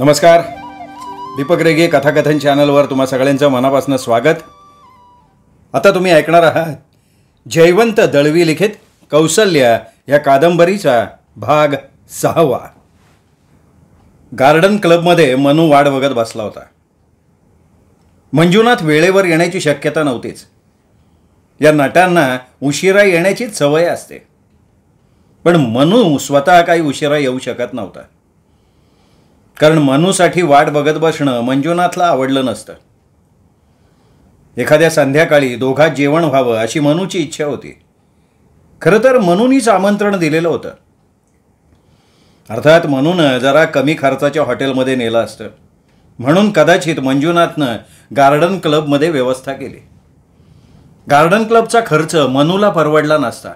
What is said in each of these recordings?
नमस्कार दीपक रेगे कथाकथन चॅनलवर तुम्हा सगळ्यांचं मनापासून स्वागत आता तुम्ही ऐकणार आहात जयवंत दळवी लिखित कौशल्य या कादंबरीचा भाग सहावा गार्डन क्लबमध्ये मनू वाढ बघत बसला होता मंजुनाथ वेळेवर येण्याची शक्यता नव्हतीच या नटांना उशिरा येण्याचीच सवय असते पण मनू स्वतः काही उशिरा येऊ शकत नव्हता कारण मनूसाठी वाट बघत बसणं मंजुनाथला आवडलं नसतं एखाद्या संध्याकाळी दोघात जेवण व्हावं अशी मनूची इच्छा होती खरं तर मनूनीच आमंत्रण दिलेलं होतं अर्थात मनून जरा कमी खर्चाच्या हॉटेलमध्ये नेलं असतं म्हणून कदाचित मंजुनाथनं गार्डन क्लबमध्ये व्यवस्था केली गार्डन क्लबचा खर्च मनूला परवडला नसता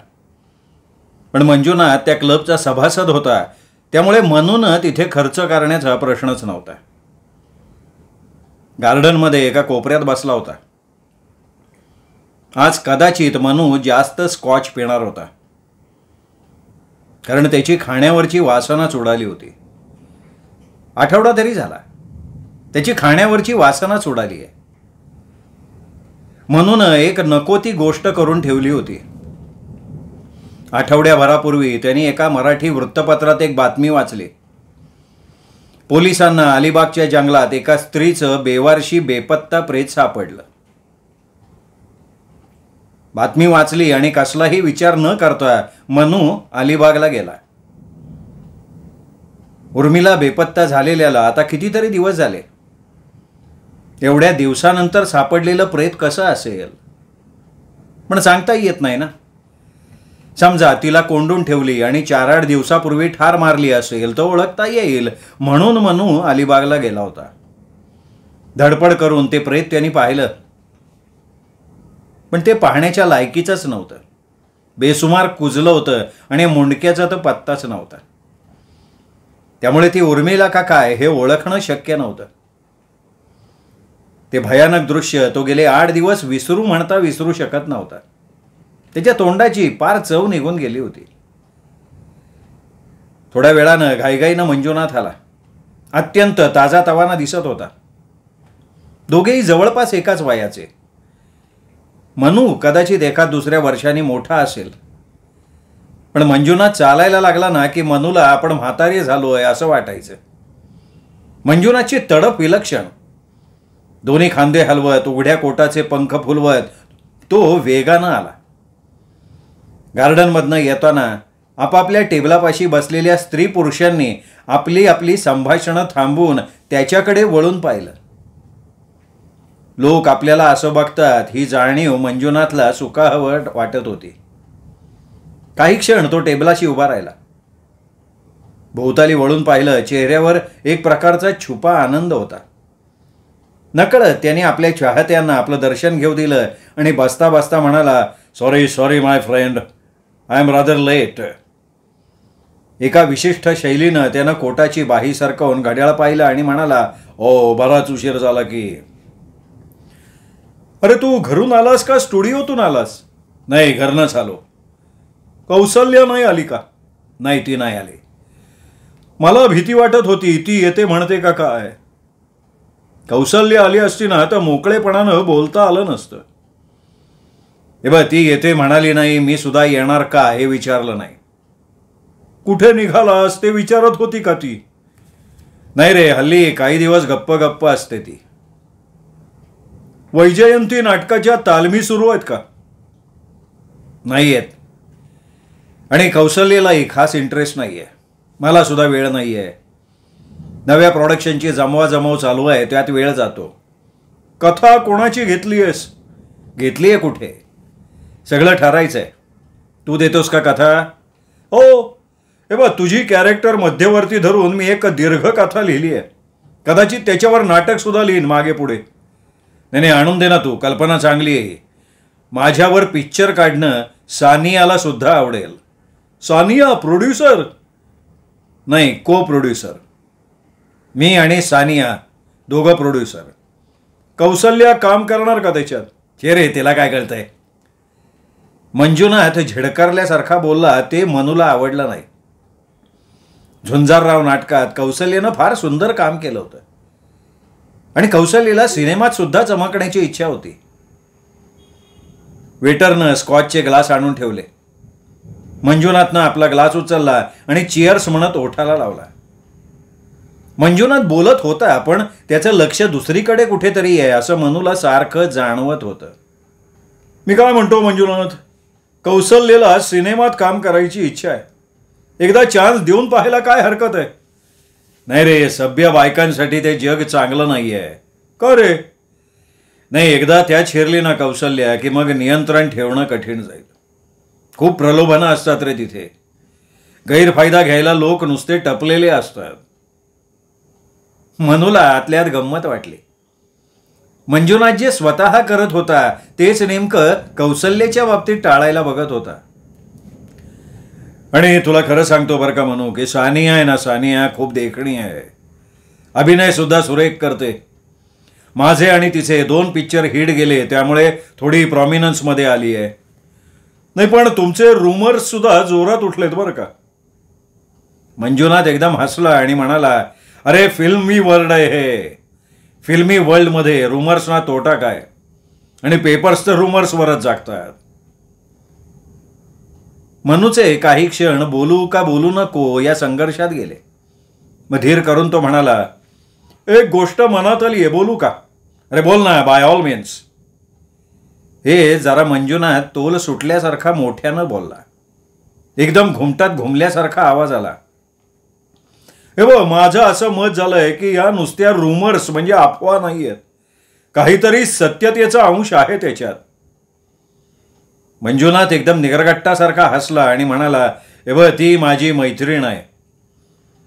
पण मंजुनाथ त्या क्लबचा सभासद होता त्यामुळे म्हणूनच तिथे खर्च करण्याचा प्रश्नच नव्हता गार्डनमध्ये एका कोपऱ्यात बसला होता आज कदाचित मनू जास्त स्कॉच पिणार होता कारण त्याची खाण्यावरची वासनाच उडाली होती आठवडा तरी झाला त्याची खाण्यावरची वासनाच उडाली आहे म्हणून एक नको ती गोष्ट करून ठेवली होती आठवड्याभरापूर्वी त्यांनी एका मराठी वृत्तपत्रात एक बातमी वाचली पोलिसांना अलिबागच्या जंगलात एका स्त्रीचं बेवारशी बेपत्ता प्रेत सापडलं बातमी वाचली आणि कसलाही विचार न करता मनू अलिबागला गेला उर्मिला बेपत्ता झालेल्याला आता कितीतरी दिवस झाले एवढ्या दिवसानंतर सापडलेलं प्रेत कसं असेल पण सांगता येत नाही ना समजा तिला कोंडून ठेवली आणि चार आठ दिवसापूर्वी ठार मारली असेल तो ओळखता येईल म्हणून मनू अलिबागला गेला होता धडपड करून ते प्रेत त्यांनी पाहिलं पण ते पाहण्याच्या लायकीचंच नव्हतं बेसुमार कुजलं होतं आणि मुंडक्याचा तर पत्ताच नव्हता त्यामुळे ती उर्मिला का काय हे ओळखणं शक्य नव्हतं ते भयानक दृश्य तो गेले आठ दिवस विसरू म्हणता विसरू शकत नव्हता त्याच्या तोंडाची पार चव निघून गेली होती थोड्या वेळानं घाईघाईनं मंजुनाथ आला अत्यंत ताजा तवाना दिसत होता दोघेही जवळपास एकाच वयाचे मनू कदाचित एका दुसऱ्या वर्षाने मोठा असेल पण मंजुनाथ चालायला लागला ना की मनूला आपण म्हातारे झालो आहे असं वाटायचं मंजुनाथची तडप विलक्षण दोन्ही खांदे हलवत उघड्या कोटाचे पंख फुलवत तो वेगानं आला गार्डनमधनं येताना आपापल्या टेबलापाशी बसलेल्या स्त्री पुरुषांनी आपली आपली संभाषणं थांबवून त्याच्याकडे वळून पाहिलं लोक आपल्याला असं बघतात ही जाणीव मंजुनाथला सुखावट वाटत होती काही क्षण तो टेबलाशी उभा राहिला भोवताली वळून पाहिलं चेहऱ्यावर एक प्रकारचा छुपा आनंद होता नकळत त्याने आपल्या चाहत्यांना आपलं दर्शन घेऊ दिलं आणि बसता बसता म्हणाला sorry sorry my friend I am rather late एका विशिष्ट शैलीनं त्यानं कोटाची बाही सरकवून घड्याळ पाहिलं आणि म्हणाला ओ बराच उशीर झाला की अरे तू घरून आलास का स्टुडिओतून आलास नाही घरनंच आलो कौशल्य नाही आली का नाही ती नाही आली मला भीती वाटत होती ती येते म्हणते का काय कौशल्य आली असती ना तर मोकळेपणानं बोलता आलं नसतं हे बघ ती येते म्हणाली नाही मी सुद्धा येणार का हे विचारलं नाही कुठे निघालास ते विचारत होती का ती नाही रे हल्ली काही दिवस गप्प गप्प असते ती वैजयंती नाटकाच्या तालमी सुरू आहेत का नाही आहेत आणि कौशल्यलाही खास इंटरेस्ट नाही आहे मला सुद्धा वेळ नाही आहे नव्या प्रॉडक्शनची जमवाजमव चालू आहे त्यात वेळ जातो कथा कोणाची घेतली आहेस घेतली आहे कुठे सगळं ठरायचं आहे तू देतोस का कथा हो हे बघ तुझी कॅरेक्टर मध्यवर्ती धरून मी एक दीर्घ कथा लिहिली आहे कदाचित त्याच्यावर नाटकसुद्धा लिहीन मागे पुढे नाही नाही आणून दे ना तू कल्पना चांगली आहे माझ्यावर पिक्चर काढणं सानियाला सुद्धा आवडेल सानिया प्रोड्युसर नाही को प्रोड्युसर मी आणि सानिया दोघं प्रोड्युसर कौशल्या काम करणार का त्याच्यात हे रे तिला काय कळतंय मंजूनाथ झिडकारल्यासारखा बोलला ते मनूला आवडलं नाही झुंजारराव नाटकात कौशल्यनं फार सुंदर काम केलं होतं आणि कौशल्यला सिनेमात सुद्धा चमकण्याची इच्छा होती वेटरनं स्कॉचचे ग्लास आणून ठेवले मंजुनाथनं आपला ग्लास उचलला आणि चिअर्स म्हणत ओठाला लावला मंजुनाथ बोलत होता पण त्याचं लक्ष दुसरीकडे कुठेतरी आहे असं मनूला सारखं जाणवत होतं मी काय म्हणतो मंजुनाथ कौशल्यला सिनेमात काम करायची इच्छा आहे एकदा चान्स देऊन पाहायला काय हरकत आहे नाही रे सभ्य बायकांसाठी ते जग चांगलं नाही आहे क रे नाही एकदा त्या शिरली ना कौशल्य की मग नियंत्रण ठेवणं कठीण जाईल खूप प्रलोभनं असतात रे तिथे गैरफायदा घ्यायला लोक नुसते टपलेले असतात मनूला आतल्यात गंमत वाटली मंजुनाथ जे स्वतः करत होता तेच नेमकं कौशल्याच्या बाबतीत टाळायला बघत होता आणि तुला खरं सांगतो बरं का म्हणू की सानिया आहे ना सानिया खूप देखणी आहे अभिनय सुद्धा सुरेख करते माझे आणि तिचे दोन पिक्चर हिट गेले त्यामुळे थोडी प्रॉमिनन्समध्ये आली आहे नाही पण तुमचे सुद्धा जोरात उठलेत बरं का मंजुनाथ एकदम हसला आणि म्हणाला अरे फिल्म मी वर्ड आहे हे फिल्मी वर्ल्डमध्ये रुमर्सना तोटा काय आणि पेपर्स तर रुमर्सवरच जागतात मनुचे काही क्षण बोलू का बोलू नको या संघर्षात गेले मग धीर करून तो म्हणाला एक गोष्ट मनात आली आहे बोलू का अरे बोल ना बाय ऑल मीन्स हे जरा मंजुनाथ तोल सुटल्यासारखा मोठ्यानं बोलला एकदम घुमटात घुमल्यासारखा आवाज आला हे बघ माझं असं मत झालंय की या नुसत्या रुमर्स म्हणजे अफवा नाही आहेत काहीतरी सत्यतेचा अंश आहे त्याच्यात मंजुनाथ एकदम निगरगट्टासारखा हसला आणि म्हणाला हे बघ ती माझी मैत्रीण आहे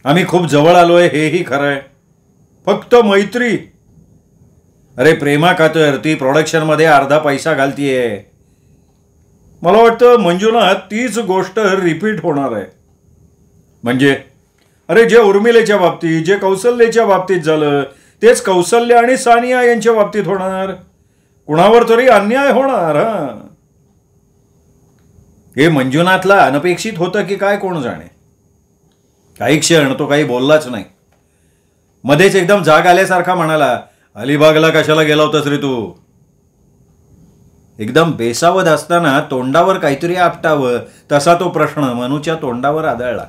आम्ही खूप जवळ आलोय हेही खरं आहे फक्त मैत्री अरे प्रेमा कातर ती प्रोडक्शनमध्ये अर्धा पैसा घालतीये मला वाटतं मंजुनाथ तीच गोष्ट रिपीट होणार आहे म्हणजे अरे जे उर्मिलेच्या बाबतीत जे कौशल्येच्या बाबतीत झालं तेच कौशल्य आणि सानिया यांच्या बाबतीत होणार कुणावर तरी अन्याय होणार हा हे मंजुनाथला अनपेक्षित होतं की काय कोण जाणे काही क्षण तो काही बोललाच नाही मध्येच एकदम जाग आल्यासारखा म्हणाला अलिबागला कशाला गेला होतास रे तू एकदम बेसावध असताना तोंडावर काहीतरी आपटावं तसा तो प्रश्न मनूच्या तोंडावर आदळला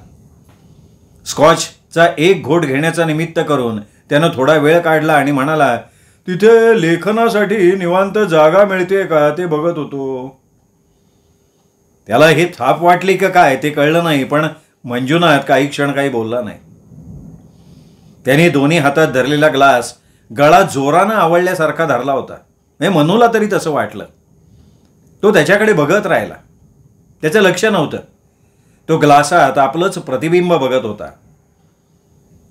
स्कॉचचा एक घोट घेण्याचा निमित्त करून त्यानं थोडा वेळ काढला आणि म्हणाला तिथे लेखनासाठी निवांत जागा मिळते का ते बघत होतो त्याला ही थाप वाटली का काय ते कळलं नाही पण मंजुनाथ काही क्षण काही बोलला नाही त्याने दोन्ही हातात धरलेला ग्लास गळा जोरानं आवडल्यासारखा धरला होता नाही म्हणजे मनूला तरी तसं वाटलं तो त्याच्याकडे बघत राहिला त्याचं लक्ष नव्हतं तो ग्लासात आपलंच प्रतिबिंब बघत होता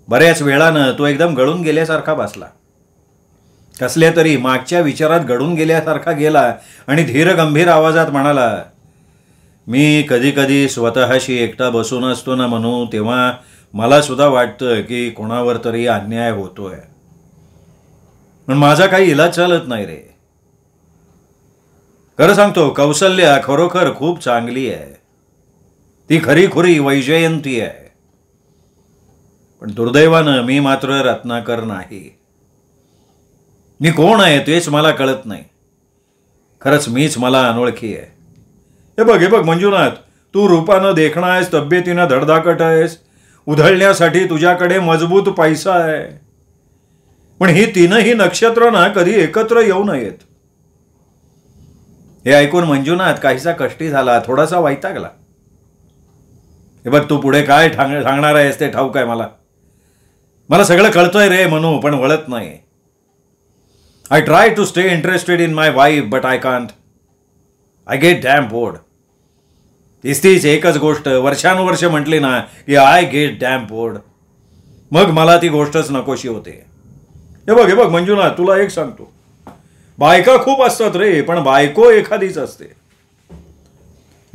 बऱ्याच वेळानं तो एकदम गळून गेल्यासारखा बसला कसल्या तरी मागच्या विचारात गळून गेल्यासारखा गेला आणि धीर गंभीर आवाजात म्हणाला मी कधीकधी स्वतःशी एकटा बसून असतो ना म्हणू तेव्हा मला सुद्धा वाटतं की कोणावर तरी अन्याय होतोय पण माझा काही इलाज चालत नाही रे खरं सांगतो कौशल्या खरोखर खूप चांगली आहे ती खरीखुरी वैजयंती आहे पण दुर्दैवानं मी मात्र रत्नाकर नाही मी कोण आहे तेच मला कळत नाही खरंच मीच मला अनोळखी आहे हे बघ हे बघ मंजुनाथ तू रूपानं देखणं आहेस तब्येतीनं धडधाकट आहेस उधळण्यासाठी तुझ्याकडे मजबूत पैसा आहे पण ही तीनही नक्षत्र ना कधी एकत्र येऊ नयेत हे ऐकून मंजुनाथ काहीसा कष्टी झाला थोडासा वैतागला हे बघ तू पुढे काय सांगणार आहेस ते ठाऊक आहे मला मला सगळं कळतंय रे म्हणू पण वळत नाही I try to stay interested in my wife but I can't I get damn bored तीच तीच एकच गोष्ट वर्षानुवर्ष म्हटली ना की आय गेट डॅम बोर्ड मग मला ती गोष्टच नकोशी होते हे बघ हे बघ मंजुनाथ तुला एक सांगतो बायका खूप असतात रे पण बायको एखादीच असते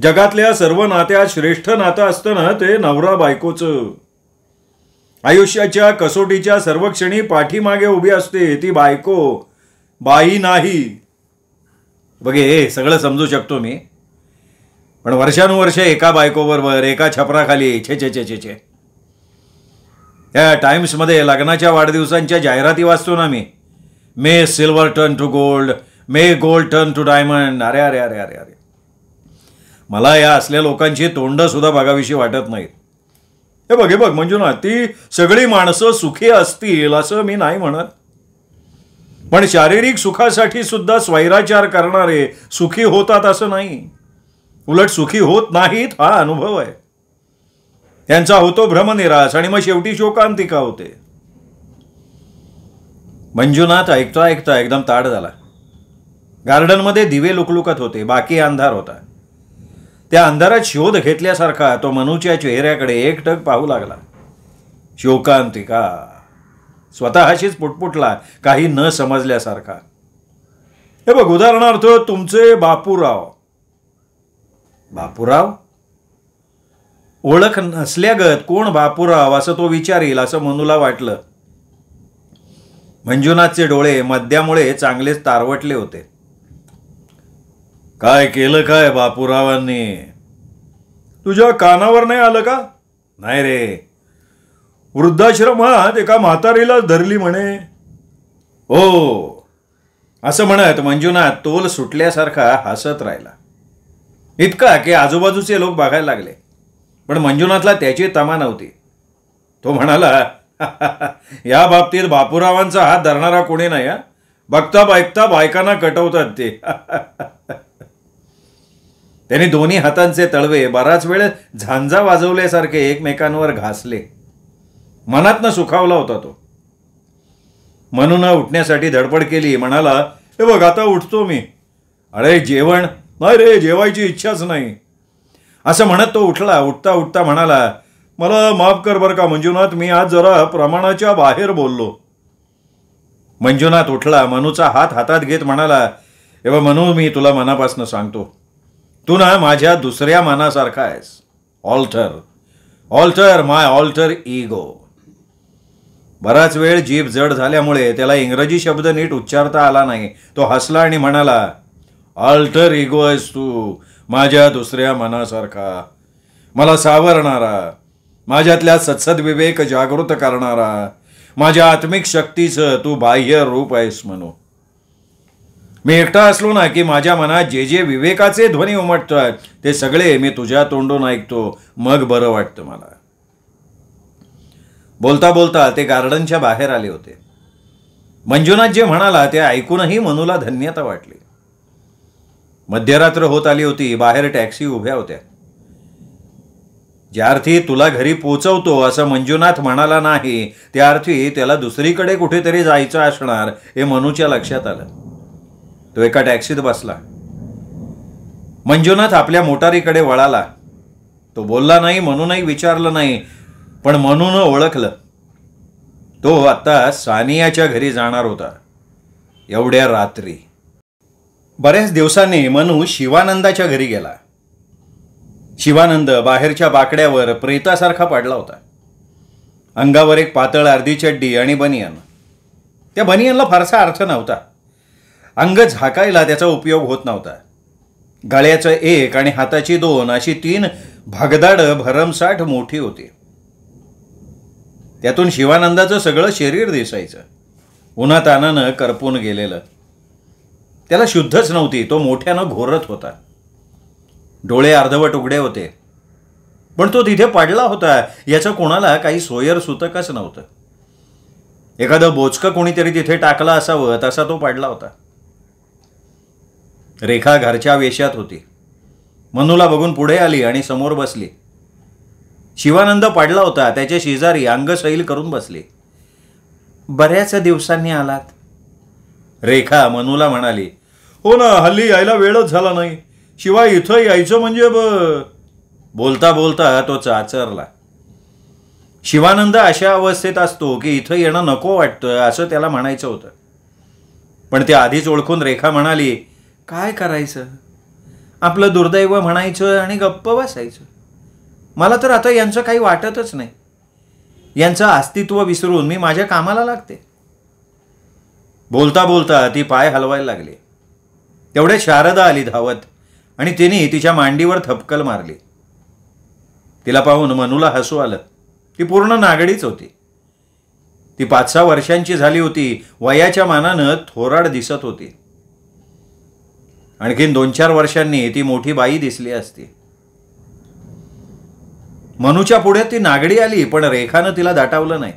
जगातल्या सर्व नात्यात श्रेष्ठ नातं असतं ना ते नवरा बायकोचं आयुष्याच्या कसोटीच्या सर्व क्षणी पाठीमागे उभी असते ती बायको बाई नाही बघे हे सगळं समजू शकतो मी पण वर्षानुवर्षे एका बायकोबरोबर एका छपराखाली छे छे छे छे छे त्या टाइम्समध्ये लग्नाच्या वाढदिवसांच्या जाहिराती वाचतो ना मी may silver turn to gold may gold turn to diamond अरे अरे अरे अरे अरे मला या असल्या लोकांची सुद्धा बघाविषयी वाटत नाहीत हे बघ हे बघ मंजुनाथ ती सगळी माणसं सुखी असतील असं मी नाही म्हणत पण शारीरिक सुखासाठी सुद्धा स्वैराचार करणारे सुखी होतात असं नाही उलट सुखी होत नाहीत हा अनुभव आहे त्यांचा होतो भ्रमनिरास आणि मग शेवटी शोकांतिका होते मंजुनाथ ऐकता ऐकता एकदम ताड झाला गार्डनमध्ये दिवे लुकलुकत होते बाकी अंधार होता त्या अंधारात शोध घेतल्यासारखा तो मनूच्या चेहऱ्याकडे एकटक पाहू लागला शोकांतिका स्वतःशीच पुटपुटला काही न समजल्यासारखा हे बघ उदाहरणार्थ तुमचे बापूराव बापूराव ओळख नसल्यागत कोण बापूराव असं तो विचारील असं मनूला वाटलं मंजुनाथचे डोळे मद्यामुळे चांगलेच तारवटले होते काय केलं काय बापूरावांनी तुझ्या कानावर नाही आलं का नाही रे वृद्धाश्रमात एका म्हातारीला धरली म्हणे हो असं म्हणत मंजुनाथ तोल सुटल्यासारखा हसत राहिला इतका की आजूबाजूचे लोक बघायला लागले पण मंजुनाथला त्याची तमा नव्हती तो म्हणाला या बाबतीत बापूरावांचा हात धरणारा कोणी नाही बघता बायकता बायकांना कटवतात ते त्यांनी दोन्ही हातांचे तळवे बराच वेळ झांजा वाजवल्यासारखे एकमेकांवर घासले मनातनं सुखावला होता तो म्हणून उठण्यासाठी धडपड केली म्हणाला हे बघ आता उठतो मी अरे जेवण नाही रे जेवायची इच्छाच नाही असं म्हणत तो उठला उठता उठता म्हणाला मला माफ कर बरं का मंजुनाथ मी आज जरा प्रमाणाच्या बाहेर बोललो मंजुनाथ उठला मनूचा हात हातात घेत म्हणाला एव्हा मनू मी तुला मनापासनं सांगतो तू ना माझ्या दुसऱ्या मनासारखा आहेस alter alter my alter ego बराच वेळ जीभ जड झाल्यामुळे त्याला इंग्रजी शब्द नीट उच्चारता आला नाही तो हसला आणि म्हणाला ऑल्टर इगो आहेस तू माझ्या दुसऱ्या मनासारखा मला सावरणारा माझ्यातल्या सत्सद विवेक जागृत करणारा माझ्या आत्मिक शक्तीचं तू बाह्य रूप आहेस म्हणू मी एकटा असलो ना की माझ्या मनात जे जे विवेकाचे ध्वनी उमटतात ते सगळे मी तुझ्या तोंडून ऐकतो मग बरं वाटतं मला बोलता बोलता ते गार्डनच्या बाहेर आले होते मंजुनाथ जे म्हणाला ते ऐकूनही मनूला धन्यता वाटली मध्यरात्र होत आली होती बाहेर टॅक्सी उभ्या होत्या ज्या अर्थी तुला घरी पोचवतो असं मंजुनाथ म्हणाला नाही त्या अर्थी त्याला दुसरीकडे कुठेतरी जायचं असणार हे मनूच्या लक्षात आलं तो एका टॅक्सीत बसला मंजुनाथ आपल्या मोटारीकडे वळाला तो बोलला नाही म्हणूनही विचारलं नाही पण म्हणून ओळखलं तो आता सानियाच्या घरी जाणार होता एवढ्या रात्री बऱ्याच दिवसांनी मनू शिवानंदाच्या घरी गेला शिवानंद बाहेरच्या बाकड्यावर प्रेतासारखा पडला होता अंगावर एक पातळ अर्धी चड्डी आणि बनियन त्या बनियनला फारसा अर्थ नव्हता अंग झाकायला त्याचा उपयोग होत नव्हता गळ्याचं एक आणि हाताची दोन अशी तीन भागदाड भरमसाठ मोठी होती त्यातून शिवानंदाचं सगळं शरीर दिसायचं उन्हातानानं करपून गेलेलं त्याला शुद्धच नव्हती तो मोठ्यानं घोरत होता डोळे अर्धवट उघडे होते पण तो तिथे पाडला होता याचं कोणाला काही सोयर सुतकच नव्हतं एखादं बोचकं कोणीतरी तिथे टाकला असावं तसा तो पाडला होता रेखा घरच्या वेशात होती मनूला बघून पुढे आली आणि समोर बसली शिवानंद पाडला होता त्याच्या शेजारी अंग सैल करून बसले बऱ्याच दिवसांनी आलात रेखा मनूला म्हणाली हो ना हल्ली यायला वेळच झाला नाही शिवाय इथं यायचं म्हणजे ब बोलता बोलता तो चाचरला शिवानंद अशा अवस्थेत असतो की इथं येणं नको वाटतं असं त्याला म्हणायचं होतं पण ते आधीच ओळखून रेखा म्हणाली काय करायचं आपलं दुर्दैव म्हणायचं आणि गप्प बसायचं मला तर आता यांचं काही वाटतच नाही यांचं अस्तित्व विसरून मी माझ्या कामाला लागते बोलता बोलता ती पाय हलवायला लागली तेवढे शारदा आली धावत आणि तिने तिच्या मांडीवर थपकल मारली तिला पाहून मनूला हसू आलं ती पूर्ण नागडीच होती ती पाच सहा वर्षांची झाली होती वयाच्या मानानं थोराड दिसत होती आणखीन दोन चार वर्षांनी ती मोठी बाई दिसली असती मनूच्या पुढे ती नागडी आली पण रेखानं तिला दाटावलं नाही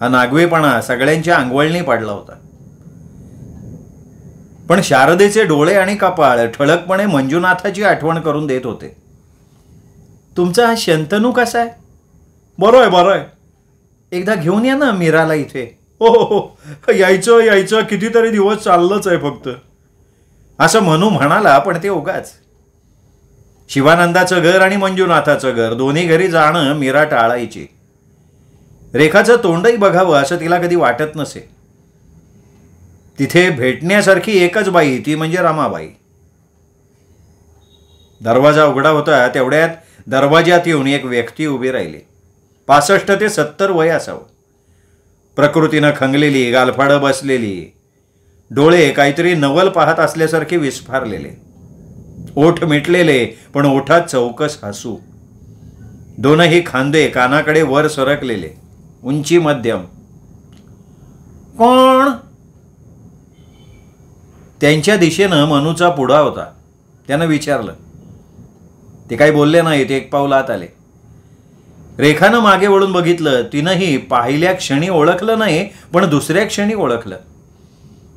हा नागवेपणा सगळ्यांच्या अंगवळणी पाडला होता पण शारदेचे डोळे आणि कपाळ ठळकपणे मंजुनाथाची आठवण करून देत होते तुमचा हा शंतनू कसा आहे बरोय बरोय एकदा घेऊन या ना मीराला इथे हो, हो, हो यायचं यायचं कितीतरी दिवस चाललंच आहे फक्त असं म्हणू म्हणाला पण ते उगाच शिवानंदाचं घर आणि मंजुनाथाचं घर दोन्ही घरी जाणं मीरा टाळायची रेखाचं तोंडही बघावं असं तिला कधी वाटत नसे तिथे भेटण्यासारखी एकच बाई ती म्हणजे रामाबाई दरवाजा उघडा होता तेवढ्यात दरवाज्यात येऊन एक व्यक्ती उभी राहिली पासष्ट ते सत्तर वय असावं प्रकृतीनं खंगलेली गालफाडं बसलेली डोळे काहीतरी नवल पाहत असल्यासारखे विस्फारलेले ओठ मिटलेले पण ओठात चौकस हसू दोनही खांदे कानाकडे वर सरकलेले उंची मध्यम कोण त्यांच्या दिशेनं मनूचा पुढा होता त्यानं विचारलं ते काही बोलले नाही एक पाऊल आत आले रेखानं मागे वळून बघितलं तिनंही पाहिल्या क्षणी ओळखलं नाही पण दुसऱ्या क्षणी ओळखलं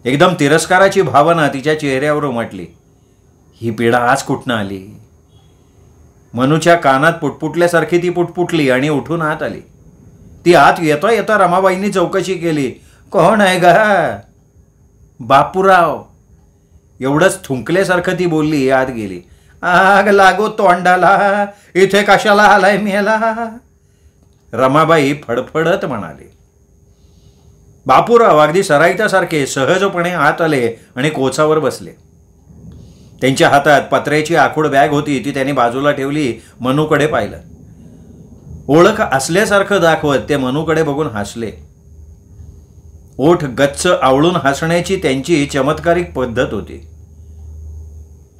एकदम तिरस्काराची भावना तिच्या चेहऱ्यावर उमटली ही पिढा आज कुठनं आली मनूच्या कानात पुटपुटल्यासारखी ती पुटपुटली आणि उठून आत आली ती आत येता येता रमाबाईंनी चौकशी केली कोण आहे ग बापूराव एवढंच थुंकल्यासारखं ती बोलली आत गेली आग लागो तोंडाला इथे कशाला आलाय मेला रमाबाई फडफडत म्हणाले बापूराव अगदी सराईतासारखे सहजपणे आत आले आणि कोचावर बसले त्यांच्या हातात पत्र्याची आखूड बॅग होती ती त्यांनी बाजूला ठेवली मनूकडे पाहिलं ओळख असल्यासारखं दाखवत ते मनूकडे बघून हसले ओठ गच्च आवळून हसण्याची त्यांची चमत्कारिक पद्धत होती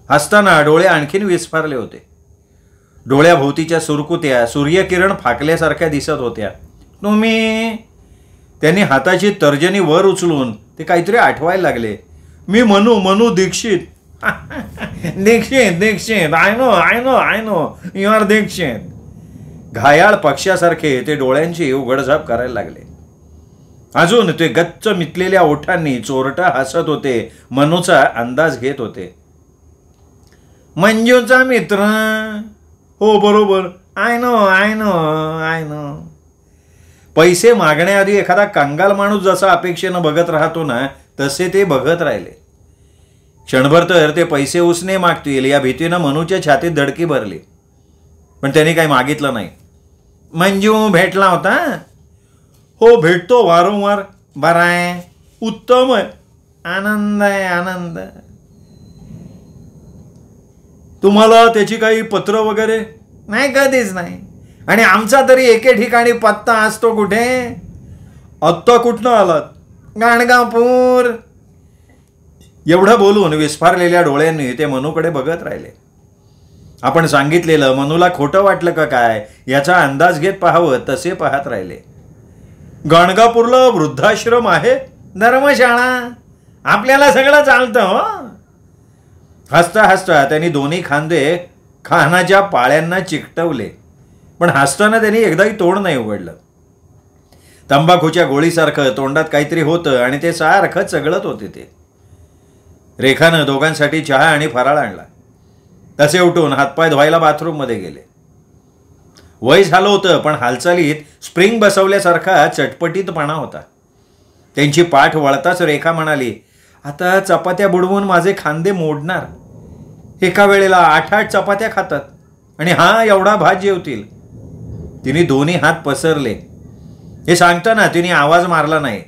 हसताना डोळे आणखीन विस्फारले होते डोळ्याभोवतीच्या सुरकुत्या सूर्यकिरण फाकल्यासारख्या दिसत होत्या तुम्ही त्यांनी हाताची तर्जनी वर उचलून ते काहीतरी आठवायला लागले मी म्हणू Manu Dikshit Dikshit Dikshit I know I know I know you are Dikshit घायाळ पक्षासारखे ते डोळ्यांची उघडझाप करायला लागले अजून ते गच्च मितलेल्या ओठांनी चोरटा हसत होते मनूचा अंदाज घेत होते मंजूचा मित्र हो बरोबर I know I know I know पैसे मागण्याआधी एखादा कंगाल माणूस जसा अपेक्षेनं बघत राहतो ना तसे ते बघत राहिले क्षणभर तर ते पैसे उसने मागतील या भीतीनं मनूच्या छातीत धडकी भरली पण त्याने काही मागितलं नाही मंजू भेटला होता हो भेटतो वारंवार बराय आहे उत्तम आहे आनंद आहे आनंद तुम्हाला त्याची काही पत्र वगैरे नाही कधीच नाही आणि आमचा तरी एके ठिकाणी पत्ता असतो कुठे आत्ता कुठनं आलात गाणगापूर एवढं बोलून विस्फारलेल्या डोळ्यांनी ते मनूकडे बघत राहिले आपण सांगितलेलं मनूला खोटं वाटलं का काय याचा अंदाज घेत पाहावं तसे पाहत राहिले गाणगापूरला वृद्धाश्रम आहे धर्मशाळा आपल्याला सगळं चालतं हो हसता हसता त्यांनी दोन्ही खांदे खानाच्या पाळ्यांना चिकटवले पण हसताना त्यांनी एकदाही तोंड नाही उघडलं तंबाखूच्या गोळीसारखं तोंडात काहीतरी होतं आणि ते सारखं चगळत होते ते रेखानं दोघांसाठी चहा आणि फराळ आणला तसे उठून हातपाय धुवायला बाथरूममध्ये गेले वय झालं होतं पण हालचालीत स्प्रिंग बसवल्यासारखा चटपटीतपणा होता त्यांची पाठ वळताच रेखा म्हणाली आता चपात्या बुडवून माझे खांदे मोडणार एका वेळेला आठ आठ चपात्या खातात आणि हा एवढा भात जेवतील तिने दोन्ही हात पसरले हे सांगताना तिने आवाज मारला नाही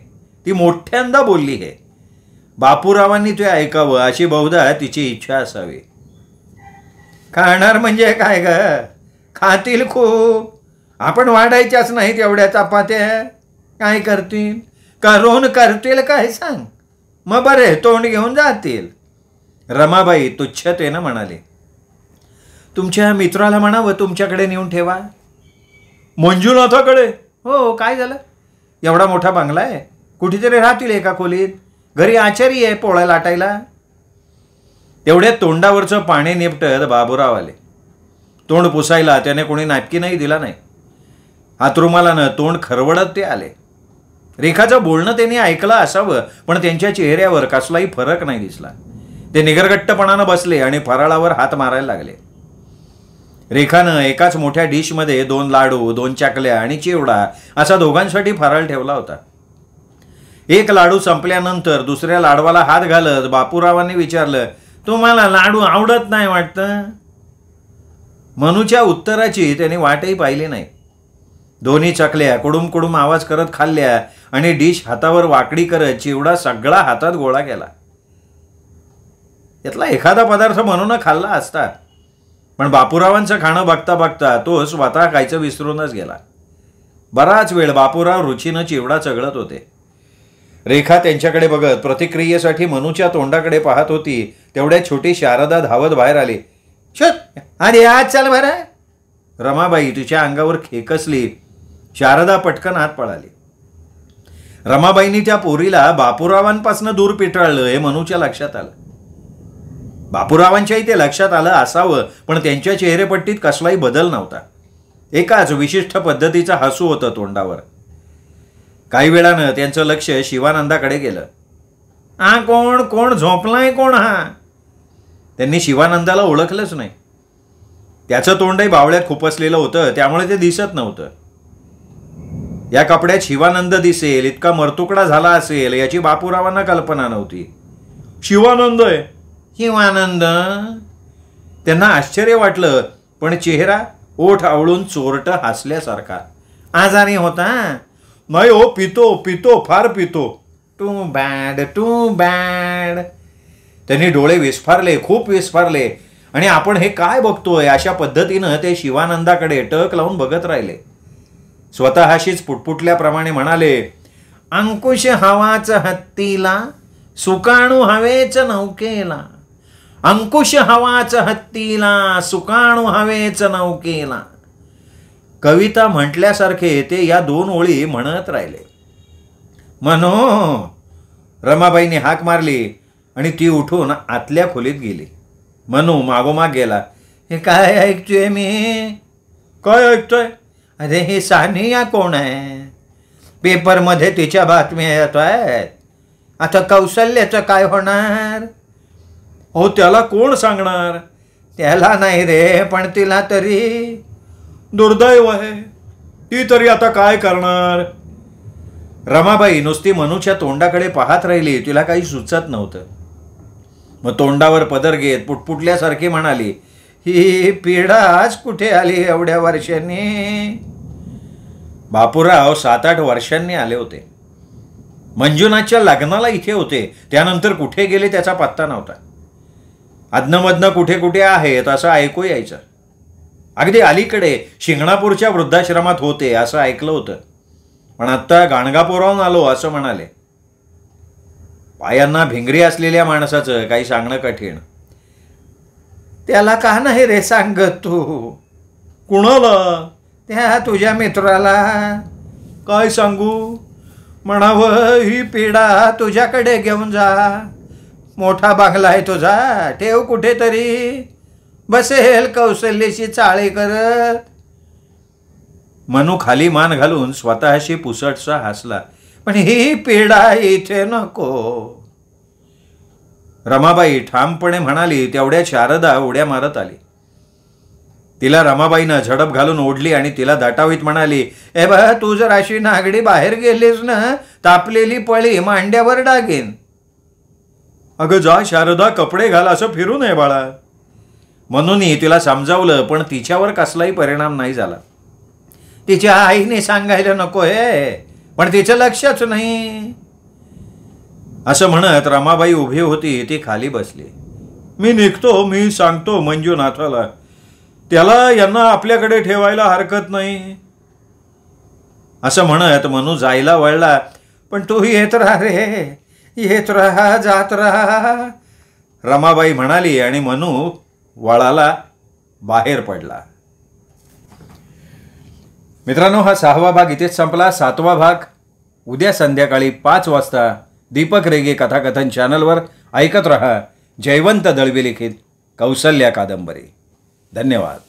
ती मोठ्यांदा बोलली हे बापूरावांनी ते ऐकावं अशी बहुधा तिची इच्छा असावी खाणार म्हणजे काय ग खातील खूप आपण वाढायच्याच नाहीत एवढ्या चपात्या काय करतील करून करतील काय सांग मग बरे तोंड घेऊन जातील रमाबाई तुच्छतेनं म्हणाले तुमच्या मित्राला म्हणावं तुमच्याकडे नेऊन ठेवा मंजुनाथाकडे हो, हो काय झालं एवढा मोठा बंगला आहे कुठेतरी राहतील एका खोलीत घरी आचारी आहे पोळ्या लाटायला तेवढ्या तोंडावरचं पाणी निपटत बाबूराव आले तोंड पुसायला त्याने कोणी नाही दिला नाही ना तोंड खरवडत ते आले रेखाचं बोलणं त्यांनी ऐकलं असावं पण त्यांच्या चेहऱ्यावर कसलाही फरक नाही दिसला ते निगरगट्टपणानं बसले आणि फराळावर हात मारायला लागले रेखानं एकाच मोठ्या डिशमध्ये दोन लाडू दोन चाकल्या आणि चिवडा असा दोघांसाठी फराळ ठेवला होता एक लाडू संपल्यानंतर दुसऱ्या लाडवाला हात घालत बापूरावांनी विचारलं तुम्हाला लाडू आवडत नाही वाटतं मनूच्या उत्तराची त्याने वाटही पाहिली नाही दोन्ही चकल्या कुडुम कुडुम आवाज करत खाल्ल्या आणि डिश हातावर वाकडी करत चिवडा सगळा हातात गोळा केला यातला एखादा पदार्थ म्हणून खाल्ला असता पण बापूरावांचं खाणं बघता बघता तो स्वतः खायचं विसरूनच गेला बराच वेळ बापूराव रुचीनं चिवडा चघळत होते रेखा त्यांच्याकडे बघत प्रतिक्रियेसाठी मनूच्या तोंडाकडे पाहत होती तेवढ्या छोटी शारदा धावत बाहेर आली शोत अरे आज चाल बरा रमाबाई तिच्या अंगावर खेकसली शारदा पटकन हात पळाली रमाबाईंनी त्या पोरीला बापूरावांपासनं दूर पिटाळलं हे मनूच्या लक्षात आलं बापूरावांच्याही ते लक्षात आलं असावं पण त्यांच्या चेहरेपट्टीत कसलाही बदल नव्हता एकाच विशिष्ट पद्धतीचा हसू होतं तोंडावर काही वेळानं त्यांचं लक्ष शिवानंदाकडे गेलं आ कोण कोण झोपलाय कोण हा त्यांनी शिवानंदाला ओळखलंच नाही त्याचं तोंडही बावळ्यात खुपसलेलं होतं त्यामुळे ते दिसत नव्हतं या कपड्यात शिवानंद दिसेल इतका मरतुकडा झाला असेल याची बापूरावांना कल्पना नव्हती शिवानंद आहे किंवा आनंद त्यांना आश्चर्य वाटलं पण चेहरा ओठ आवळून चोरट हसल्यासारखा आजारी होता नाही हो पितो पितो फार पितो टू बॅड टू बॅड त्यांनी डोळे विस्फारले खूप विस्फारले आणि आपण हे काय बघतोय अशा पद्धतीनं ते शिवानंदाकडे टक लावून बघत राहिले स्वतःशीच पुटपुटल्याप्रमाणे म्हणाले अंकुश हवाच हत्तीला सुकाणू हवेच नौकेला अंकुश हवाच हत्तीला सुकाणू हवेच नौकेला कविता म्हटल्यासारखे ते या दोन ओळी म्हणत राहिले म्हणो रमाबाईने हाक मारली आणि ती उठून आतल्या खोलीत गेली मनू मागोमाग गेला हे काय ऐकतोय मी काय ऐकतोय अरे हे सानिया कोण आहे पेपरमध्ये तिच्या बातम्या येतोय आहेत आता कौशल्याचं काय होणार हो त्याला कोण सांगणार त्याला नाही रे पण तिला तरी दुर्दैव आहे ती तरी आता काय करणार रमाबाई नुसती मनूच्या तोंडाकडे पाहत राहिली तिला काही सुचत नव्हतं मग तोंडावर पदर घेत पुटपुटल्यासारखी म्हणाली ही पिढा आज कुठे आली एवढ्या वर्षांनी बापूराव सात आठ वर्षांनी आले होते मंजुनाथच्या लग्नाला इथे होते त्यानंतर कुठे गेले त्याचा पत्ता नव्हता अधनमधनं कुठे कुठे आहेत असं ऐकू यायचं अगदी अलीकडे शिंगणापूरच्या वृद्धाश्रमात होते असं ऐकलं होतं पण आत्ता गाणगापुरावून आलो असं म्हणाले पायांना भिंगरी असलेल्या माणसाचं काही सांगणं कठीण त्याला का नाही रे सांग तू कुणाला त्या तुझ्या मित्राला काय सांगू म्हणावं ही पिढा तुझ्याकडे घेऊन जा मोठा बांगला आहे तुझा ठेव कुठेतरी बसेल कौशल्याशी चाळे करत मनू खाली मान घालून स्वतःशी पुसटसा हसला पण ही पिढा इथे नको रमाबाई ठामपणे म्हणाली तेवढ्या शारदा उड्या मारत आली तिला रमाबाईनं झडप घालून ओढली आणि तिला दटावीत म्हणाली ए बा तू जर अशी नागडी बाहेर गेलीस ना तापलेली पळी मांड्यावर डागेन अगं जा शारदा कपडे घाल असं फिरू नये बाळा म्हणूनही तिला समजावलं पण तिच्यावर कसलाही परिणाम नाही झाला तिच्या आईने सांगायला नको हे पण तिचं लक्षच नाही असं म्हणत रमाबाई उभी होती ती खाली बसली मी निघतो मी सांगतो मंजूनाथाला त्याला यांना आपल्याकडे ठेवायला हरकत नाही असं म्हणत मनू जायला वळला पण तोही येत राहा रे येत राहा जात राहा रमाबाई म्हणाली आणि मनू वळाला बाहेर पडला मित्रांनो हा सहावा भाग इथेच संपला सातवा भाग उद्या संध्याकाळी पाच वाजता दीपक रेगे कथाकथन चॅनलवर ऐकत रहा जयवंत दळवी लिखित कौशल्या कादंबरी धन्यवाद